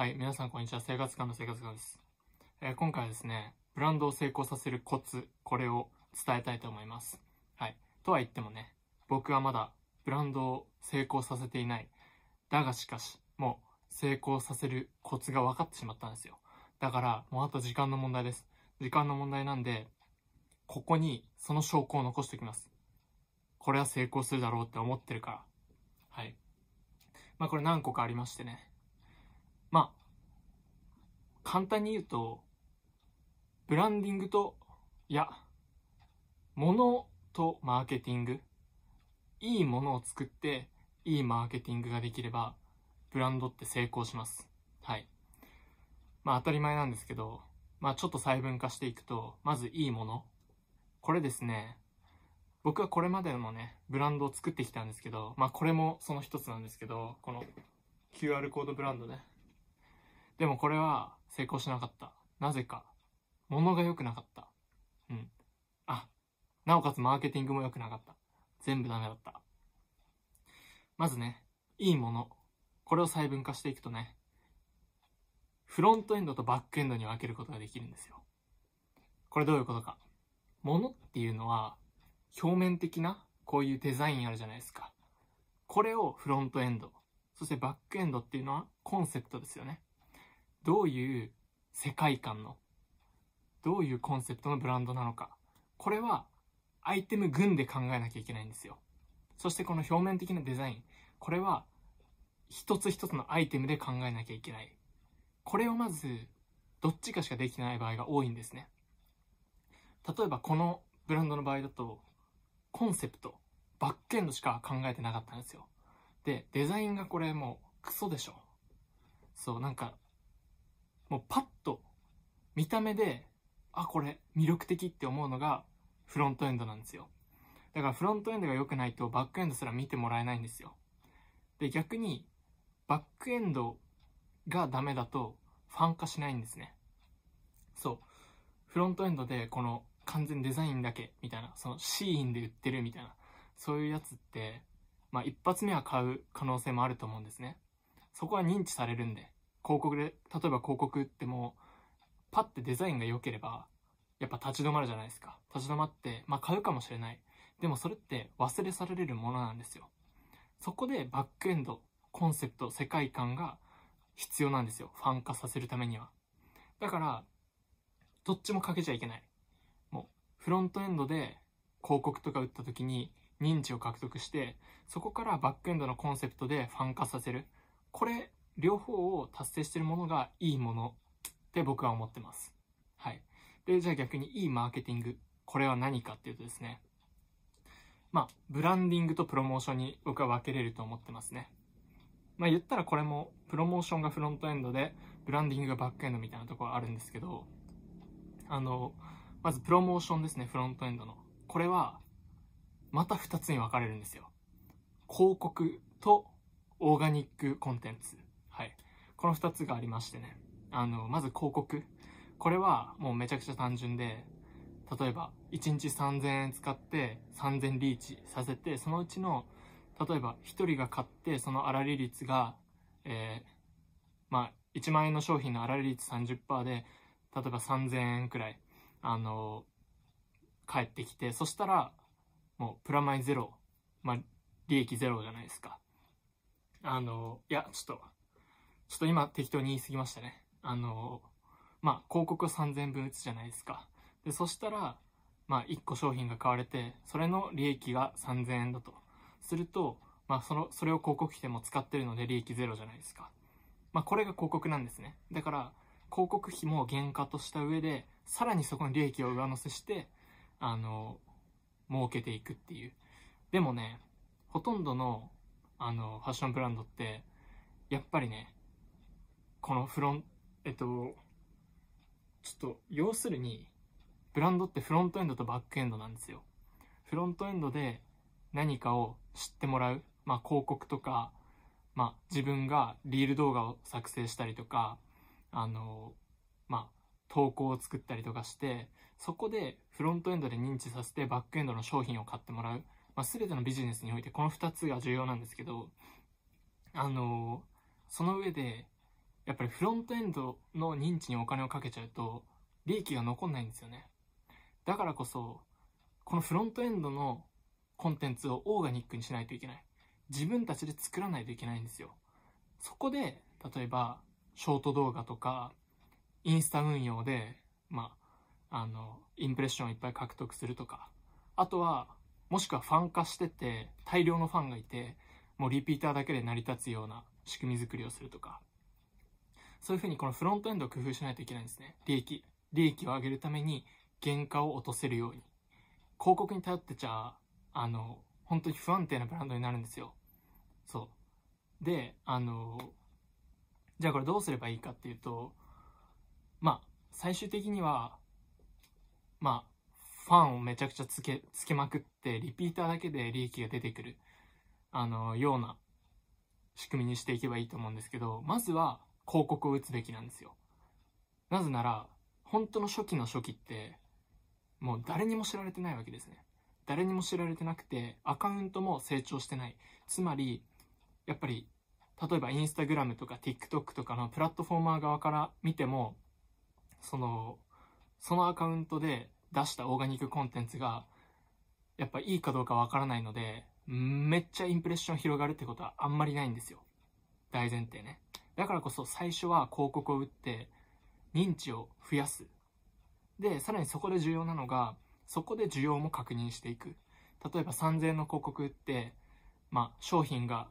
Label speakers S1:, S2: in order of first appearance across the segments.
S1: はい、皆さんこんにちは。生活科の生活科です。えー、今回はですね、ブランドを成功させるコツ、これを伝えたいと思います。はい。とは言ってもね、僕はまだブランドを成功させていない。だがしかし、もう成功させるコツが分かってしまったんですよ。だから、もうあと時間の問題です。時間の問題なんで、ここにその証拠を残しておきます。これは成功するだろうって思ってるから。はい。まあこれ何個かありましてね。簡単に言うと、ブランディングと、いや、物とマーケティング。いいものを作って、いいマーケティングができれば、ブランドって成功します。はい。まあ当たり前なんですけど、まあちょっと細分化していくと、まずいいもの。これですね、僕はこれまでのね、ブランドを作ってきたんですけど、まあこれもその一つなんですけど、この QR コードブランドね。でもこれは、成功しなかった。なぜか。物が良くなかった。うん。あ、なおかつマーケティングも良くなかった。全部ダメだった。まずね、いいもの。これを細分化していくとね、フロントエンドとバックエンドに分けることができるんですよ。これどういうことか。ものっていうのは、表面的な、こういうデザインあるじゃないですか。これをフロントエンド。そしてバックエンドっていうのはコンセプトですよね。どういう世界観の、どういうコンセプトのブランドなのか。これは、アイテム群で考えなきゃいけないんですよ。そしてこの表面的なデザイン。これは、一つ一つのアイテムで考えなきゃいけない。これをまず、どっちかしかできない場合が多いんですね。例えばこのブランドの場合だと、コンセプト、バックエンドしか考えてなかったんですよ。で、デザインがこれもうクソでしょ。そう、なんかもうパッと見た目で、あ、これ魅力的って思うのがフロントエンドなんですよ。だからフロントエンドが良くないとバックエンドすら見てもらえないんですよ。で、逆にバックエンドがダメだとファン化しないんですね。そう。フロントエンドでこの完全デザインだけみたいな、そのシーンで売ってるみたいな、そういうやつって、まあ一発目は買う可能性もあると思うんですね。そこは認知されるんで。広告で、例えば広告ってもパッてデザインが良ければ、やっぱ立ち止まるじゃないですか。立ち止まって、まあ買うかもしれない。でもそれって忘れ去られるものなんですよ。そこでバックエンド、コンセプト、世界観が必要なんですよ。ファン化させるためには。だから、どっちもかけちゃいけない。もう、フロントエンドで広告とか打った時に認知を獲得して、そこからバックエンドのコンセプトでファン化させる。これ両方を達成してるものがいいものって僕は思ってます。はい。で、じゃあ逆にいいマーケティング。これは何かっていうとですね。まあ、ブランディングとプロモーションに僕は分けれると思ってますね。まあ言ったらこれもプロモーションがフロントエンドで、ブランディングがバックエンドみたいなところあるんですけど、あの、まずプロモーションですね、フロントエンドの。これは、また2つに分かれるんですよ。広告とオーガニックコンテンツ。はい。この2つがありましてね。あの、まず広告。これはもうめちゃくちゃ単純で、例えば1日3000円使って3000リーチさせて、そのうちの、例えば1人が買って、その粗利率が、えー、まあ、1万円の商品の粗利率30%で、例えば3000円くらい、あの、返ってきて、そしたら、もうプラマイゼロ、まあ、利益ゼロじゃないですか。あの、いや、ちょっと、ちょっと今適当に言い過ぎましたね。あの、まあ、広告を3000分打つじゃないですか。で、そしたら、まあ、1個商品が買われて、それの利益が3000円だと。すると、まあ、その、それを広告費でも使ってるので利益ゼロじゃないですか。まあ、これが広告なんですね。だから、広告費も原価とした上で、さらにそこに利益を上乗せして、あの、儲けていくっていう。でもね、ほとんどの、あの、ファッションブランドって、やっぱりね、このフロンえっとちょっと要するにブランドってフロントエンドとバックエンドなんですよフロントエンドで何かを知ってもらう、まあ、広告とか、まあ、自分がリール動画を作成したりとかあの、まあ、投稿を作ったりとかしてそこでフロントエンドで認知させてバックエンドの商品を買ってもらう、まあ、全てのビジネスにおいてこの2つが重要なんですけどあのその上でやっぱりフロントエンドの認知にお金をかけちゃうと、利益が残んないんですよね。だからこそ、このフロントエンドのコンテンツをオーガニックにしないといけない。自分たちで作らないといけないんですよ。そこで、例えば、ショート動画とか、インスタ運用で、まあ、あの、インプレッションをいっぱい獲得するとか、あとは、もしくはファン化してて、大量のファンがいて、もうリピーターだけで成り立つような仕組み作りをするとか、そういうふうにこのフロントエンドを工夫しないといけないんですね。利益。利益を上げるために原価を落とせるように。広告に頼ってちゃ、あの、本当に不安定なブランドになるんですよ。そう。で、あの、じゃあこれどうすればいいかっていうと、まあ、最終的には、まあ、ファンをめちゃくちゃつけ、つけまくって、リピーターだけで利益が出てくる、あの、ような仕組みにしていけばいいと思うんですけど、まずは、広告を打つべきなんですよ。なぜなら、本当の初期の初期って、もう誰にも知られてないわけですね。誰にも知られてなくて、アカウントも成長してない。つまり、やっぱり、例えばインスタグラムとか TikTok とかのプラットフォーマー側から見ても、その、そのアカウントで出したオーガニックコンテンツが、やっぱいいかどうかわからないので、めっちゃインプレッション広がるってことはあんまりないんですよ。大前提ね。だからこそ最初は広告を打って認知を増やすでさらにそこで重要なのがそこで需要も確認していく例えば3000円の広告打って、まあ、商品が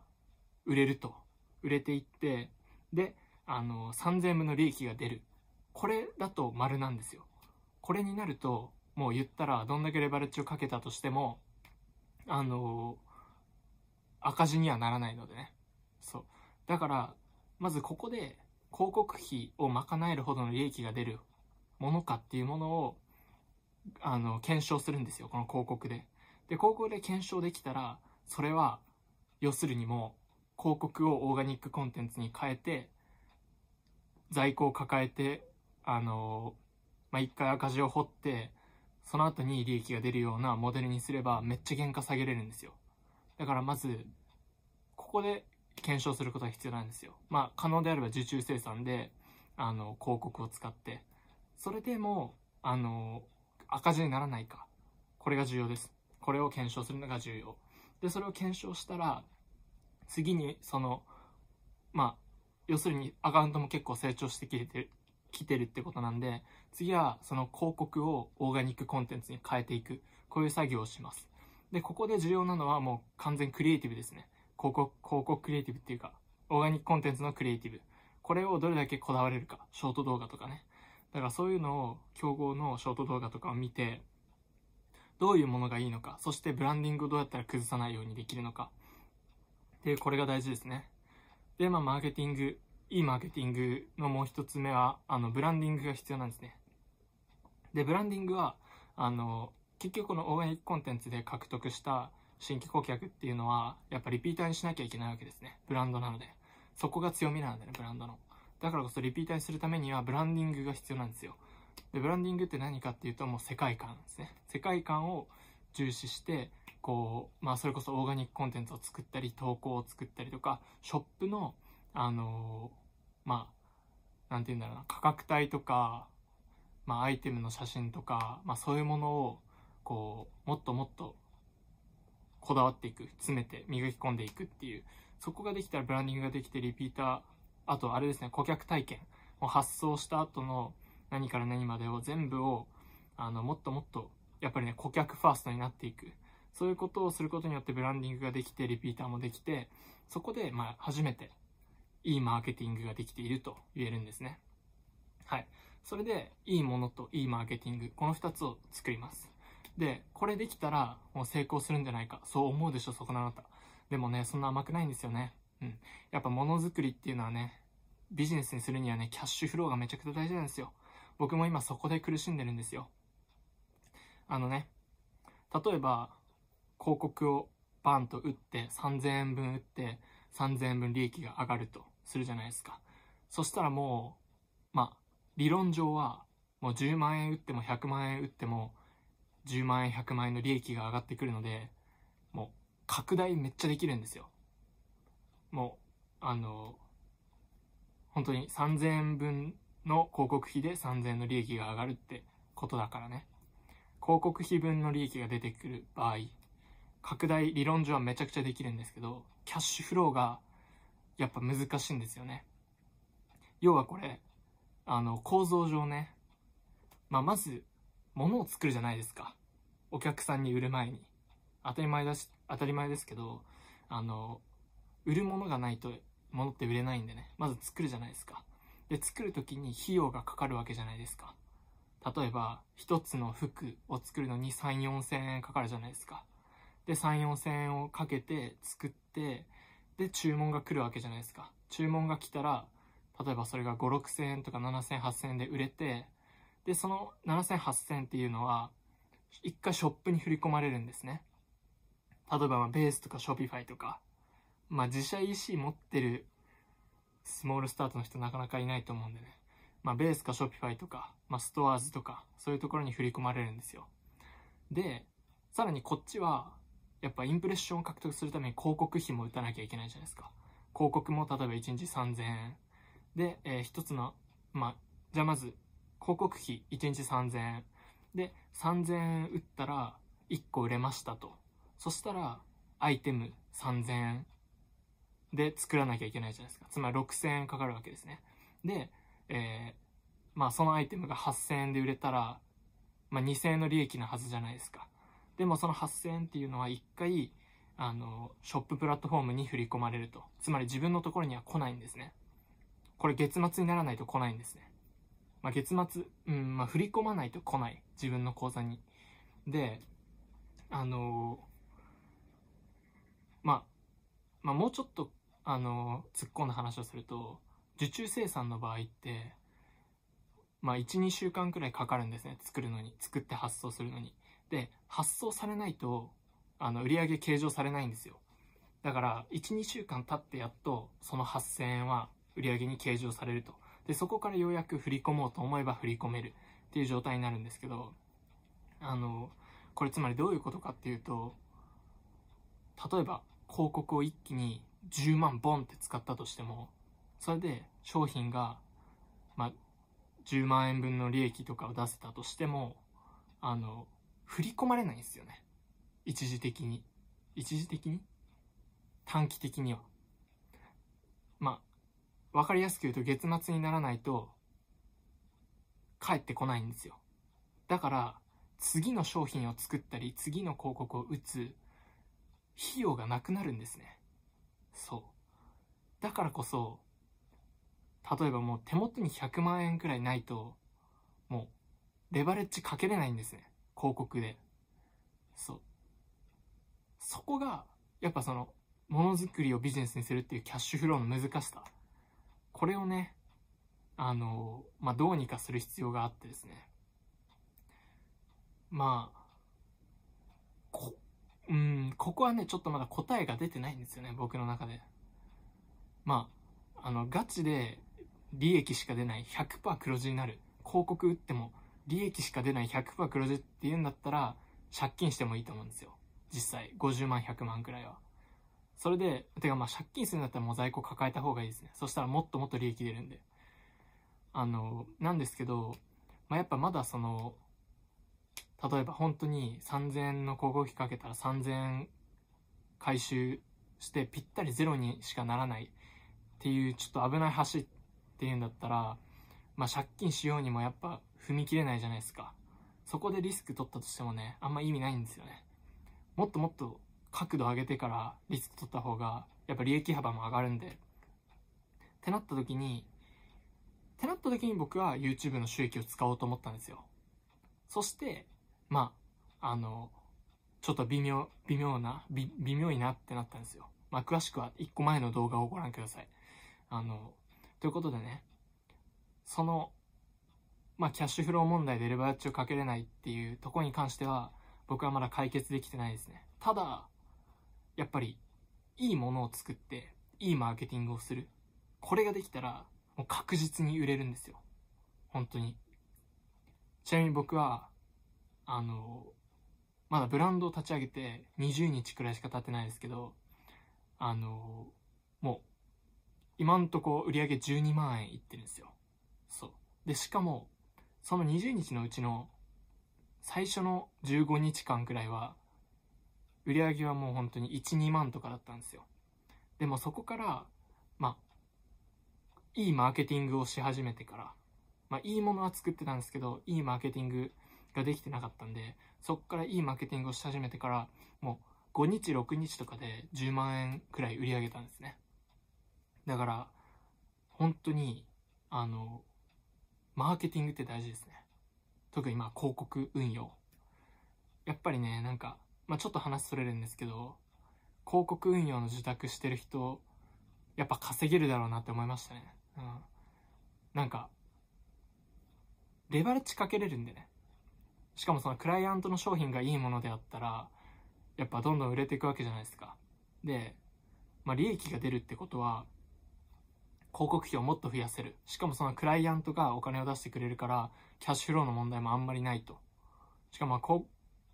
S1: 売れると売れていってであの3000円分の利益が出るこれだと丸なんですよこれになるともう言ったらどんだけレバレッジをかけたとしてもあの赤字にはならないのでねそうだからまずここで広告費を賄えるほどの利益が出るものかっていうものをあの検証するんですよこの広告でで広告で検証できたらそれは要するにも広告をオーガニックコンテンツに変えて在庫を抱えてあのまあ一回赤字を掘ってその後に利益が出るようなモデルにすればめっちゃ原価下げれるんですよだからまずここで検証することが必要なんですよ。まあ、可能であれば受注生産で、あの、広告を使って、それでも、あの、赤字にならないか。これが重要です。これを検証するのが重要。で、それを検証したら、次に、その、まあ、要するにアカウントも結構成長してきてる、来てるってことなんで、次はその広告をオーガニックコンテンツに変えていく。こういう作業をします。で、ここで重要なのはもう完全クリエイティブですね。広告、広告クリエイティブっていうか、オーガニックコンテンツのクリエイティブ。これをどれだけこだわれるか。ショート動画とかね。だからそういうのを、競合のショート動画とかを見て、どういうものがいいのか。そしてブランディングをどうやったら崩さないようにできるのか。で、これが大事ですね。で、まあ、マーケティング。いいマーケティングのもう一つ目は、あの、ブランディングが必要なんですね。で、ブランディングは、あの、結局このオーガニックコンテンツで獲得した新規顧客っていうのは、やっぱリピーターにしなきゃいけないわけですね。ブランドなので。そこが強みなんだね、ブランドの。だからこそリピーターにするためにはブランディングが必要なんですよ。で、ブランディングって何かっていうともう世界観ですね。世界観を重視して、こう、まあそれこそオーガニックコンテンツを作ったり、投稿を作ったりとか、ショップの、あのー、まあ、なんて言うんだろうな、価格帯とか、まあアイテムの写真とか、まあそういうものを、こう、もっともっとこだわっていく、詰めて、磨き込んでいくっていう、そこができたらブランディングができて、リピーター、あとあれですね、顧客体験を発送した後の何から何までを全部を、あの、もっともっと、やっぱりね、顧客ファーストになっていく。そういうことをすることによってブランディングができて、リピーターもできて、そこで、まあ、初めて、いいマーケティングができていると言えるんですね。はい。それで、いいものといいマーケティング、この2つを作ります。で、これできたら、もう成功するんじゃないか。そう思うでしょ、そこのあなた。でもね、そんな甘くないんですよね。うん。やっぱものづくりっていうのはね、ビジネスにするにはね、キャッシュフローがめちゃくちゃ大事なんですよ。僕も今そこで苦しんでるんですよ。あのね、例えば、広告をバンと打って、3000円分打って、3000円分利益が上がるとするじゃないですか。そしたらもう、まあ、理論上は、もう10万円打っても100万円打っても、10万円100万円の利益が上がってくるのでもう拡大めっちゃできるんですよもうあの本当に3000円分の広告費で3000円の利益が上がるってことだからね広告費分の利益が出てくる場合拡大理論上はめちゃくちゃできるんですけどキャッシュフローがやっぱ難しいんですよね要はこれあの構造上ね、まあ、まず物を作るじゃないですかお客さんに売る前に当たり前だし当たり前ですけどあの売るものがないと物って売れないんでねまず作るじゃないですかで作る時に費用がかかるわけじゃないですか例えば1つの服を作るのに3 4 0 0 0円かかるじゃないですかで3 4 0 0 0円をかけて作ってで注文が来るわけじゃないですか注文が来たら例えばそれが5 6 0 0 0円とか7 0 0 0 8 0 0 0円で売れてでその7 0 0 0 8 0 0 0っていうのは一回ショップに振り込まれるんですね。例えば、まベースとかショピファイとか、まあ、自社 EC 持ってるスモールスタートの人なかなかいないと思うんでね。まあ、ベースかショピファイとか、まあ、ストアーズとか、そういうところに振り込まれるんですよ。で、さらにこっちは、やっぱインプレッションを獲得するために広告費も打たなきゃいけないじゃないですか。広告も例えば1日3000円。で、えー、一つの、まあ、じゃあまず、広告費1日3000円。で3000円売ったら1個売れましたとそしたらアイテム3000円で作らなきゃいけないじゃないですかつまり6000円かかるわけですねで、えー、まあそのアイテムが8000円で売れたら、まあ、2000円の利益なはずじゃないですかでもその8000円っていうのは1回あのショッププラットフォームに振り込まれるとつまり自分のところには来ないんですねこれ月末にならないと来ないんですねまあ、月末、うん、まあ、振り込まないと来ない。自分の口座に。で、あのー、まあ、まあ、もうちょっと、あのー、突っ込んだ話をすると、受注生産の場合って、まあ、1、2週間くらいかかるんですね。作るのに。作って発送するのに。で、発送されないと、あの、売上計上されないんですよ。だから、1、2週間経ってやっと、その8000円は売上に計上されると。で、そこからようやく振り込もうと思えば振り込めるっていう状態になるんですけど、あの、これつまりどういうことかっていうと、例えば広告を一気に10万ボンって使ったとしても、それで商品が、ま10万円分の利益とかを出せたとしても、あの、振り込まれないんですよね。一時的に。一時的に短期的には。まあ、分かりやすく言うと月末にならないと帰ってこないんですよだから次の商品を作ったり次の広告を打つ費用がなくなるんですねそうだからこそ例えばもう手元に100万円くらいないともうレバレッジかけれないんですね広告でそうそこがやっぱそのものづくりをビジネスにするっていうキャッシュフローの難しさこれをね、あの、まあ、どうにかする必要があってですね。まあ、こ、うん、ここはね、ちょっとまだ答えが出てないんですよね、僕の中で。まあ、あの、ガチで利益しか出ない100%黒字になる。広告打っても利益しか出ない100%黒字っていうんだったら、借金してもいいと思うんですよ。実際、50万、100万くらいは。それで、てかまあ借金するんだったらもう在庫抱えた方がいいですね。そしたらもっともっと利益出るんで。あの、なんですけど、まあ、やっぱまだその、例えば本当に3000円の広告費かけたら3000円回収してぴったりゼロにしかならないっていうちょっと危ない橋っていうんだったら、まあ、借金しようにもやっぱ踏み切れないじゃないですか。そこでリスク取ったとしてもね、あんま意味ないんですよね。もっともっと角度上げてからリスク取った方が、やっぱ利益幅も上がるんで。ってなった時に、ってなった時に僕は YouTube の収益を使おうと思ったんですよ。そして、まあ、あの、ちょっと微妙、微妙な、微妙いなってなったんですよ。まあ、詳しくは1個前の動画をご覧ください。あの、ということでね、その、まあ、キャッシュフロー問題でレバーチをかけれないっていうとこに関しては、僕はまだ解決できてないですね。ただ、やっぱりいいものを作っていいマーケティングをするこれができたらもう確実に売れるんですよ本当にちなみに僕はあのまだブランドを立ち上げて20日くらいしか経ってないですけどあのもう今んとこ売り上げ12万円いってるんですよそうでしかもその20日のうちの最初の15日間くらいは売り上げはもう本当に12万とかだったんですよでもそこからまあいいマーケティングをし始めてから、まあ、いいものは作ってたんですけどいいマーケティングができてなかったんでそこからいいマーケティングをし始めてからもう5日6日とかで10万円くらい売り上げたんですねだから本当にあのマーケティングって大事ですね特にまあ広告運用やっぱりねなんかまあ、ちょっと話それるんですけど、広告運用の受託してる人、やっぱ稼げるだろうなって思いましたね。うん。なんか、レバレッジかけれるんでね。しかもそのクライアントの商品がいいものであったら、やっぱどんどん売れていくわけじゃないですか。で、まあ、利益が出るってことは、広告費をもっと増やせる。しかもそのクライアントがお金を出してくれるから、キャッシュフローの問題もあんまりないと。しかも、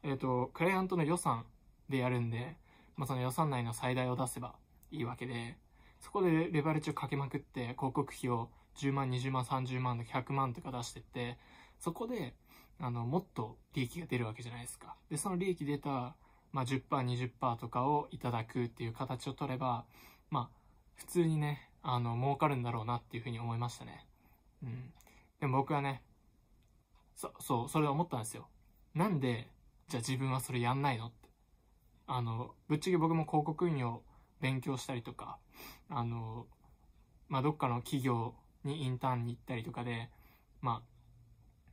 S1: えっ、ー、と、クライアントの予算でやるんで、まあ、その予算内の最大を出せばいいわけで、そこでレバレッジをかけまくって、広告費を10万、20万、30万と100万とか出してって、そこで、あの、もっと利益が出るわけじゃないですか。で、その利益出た、まあ10、20%とかをいただくっていう形を取れば、まあ、普通にね、あの、儲かるんだろうなっていうふうに思いましたね。うん。でも僕はね、そ、そう、それ思ったんですよ。なんで、じゃあ自分はそれやんないのって。あの、ぶっちゃけ僕も広告運用勉強したりとか、あの、まあ、どっかの企業にインターンに行ったりとかで、まあ、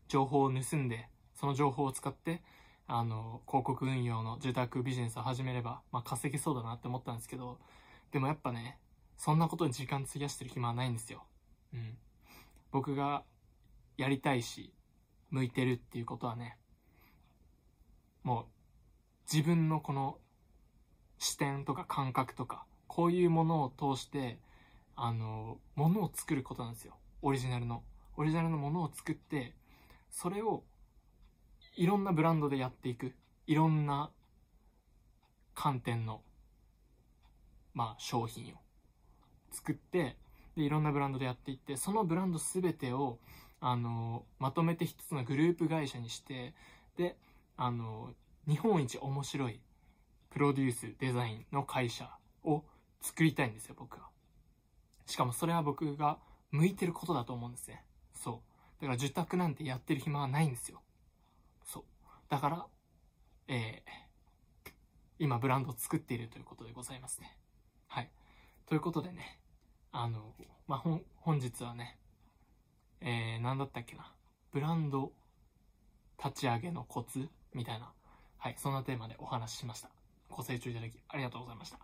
S1: 情報を盗んで、その情報を使って、あの、広告運用の受託ビジネスを始めれば、まあ、稼げそうだなって思ったんですけど、でもやっぱね、そんなことに時間費やしてる暇はないんですよ。うん。僕がやりたいし、向いてるっていうことはね、もう自分のこの視点とか感覚とかこういうものを通してあのものを作ることなんですよオリジナルのオリジナルのものを作ってそれをいろんなブランドでやっていくいろんな観点のまあ商品を作ってでいろんなブランドでやっていってそのブランド全てをあのまとめて一つのグループ会社にしてであの、日本一面白いプロデュース、デザインの会社を作りたいんですよ、僕は。しかもそれは僕が向いてることだと思うんですね。そう。だから受託なんてやってる暇はないんですよ。そう。だから、えー、今ブランドを作っているということでございますね。はい。ということでね、あの、まあ、本、本日はね、えー、なんだったっけな。ブランド立ち上げのコツみたいな、はい、そんなテーマでお話ししました。ご清聴いただきありがとうございました。